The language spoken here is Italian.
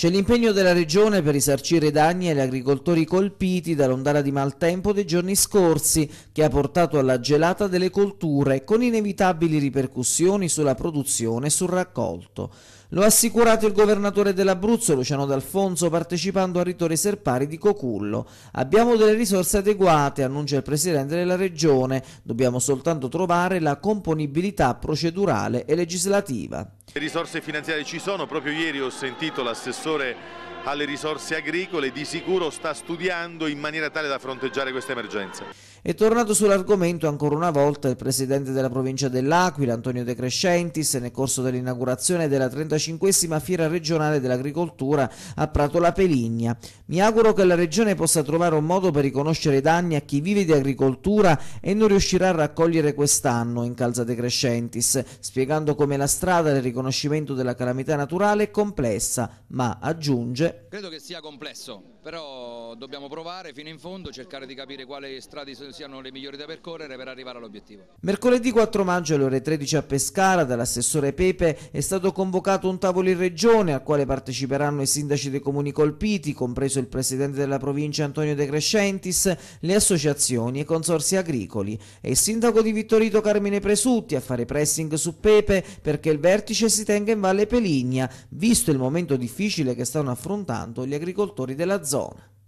C'è l'impegno della Regione per risarcire i danni agli agricoltori colpiti dall'ondata di maltempo dei giorni scorsi, che ha portato alla gelata delle colture, con inevitabili ripercussioni sulla produzione e sul raccolto. Lo ha assicurato il governatore dell'Abruzzo, Luciano D'Alfonso, partecipando al Ritori Serpari di Cocullo. Abbiamo delle risorse adeguate, annuncia il presidente della Regione, dobbiamo soltanto trovare la componibilità procedurale e legislativa. Le risorse finanziarie ci sono, proprio ieri ho sentito l'assessore alle risorse agricole, di sicuro sta studiando in maniera tale da fronteggiare questa emergenza. È tornato sull'argomento ancora una volta il presidente della provincia dell'Aquila, Antonio De Crescentis, nel corso dell'inaugurazione della 35esima Fiera regionale dell'agricoltura a Prato La Peligna. Mi auguro che la regione possa trovare un modo per riconoscere i danni a chi vive di agricoltura e non riuscirà a raccogliere quest'anno, in calza De Crescentis, spiegando come la strada le riconosce riconoscimento della calamità naturale è complessa, ma aggiunge... Credo che sia complesso, però dobbiamo provare fino in fondo, cercare di capire quali strade siano le migliori da percorrere per arrivare all'obiettivo. Mercoledì 4 maggio alle ore 13 a Pescara dall'assessore Pepe è stato convocato un tavolo in regione al quale parteciperanno i sindaci dei comuni colpiti, compreso il presidente della provincia Antonio De Crescentis, le associazioni e consorsi agricoli e il sindaco di Vittorito Carmine Presutti a fare pressing su Pepe perché il vertice si tenga in Valle Peligna, visto il momento difficile che stanno affrontando gli agricoltori della zona.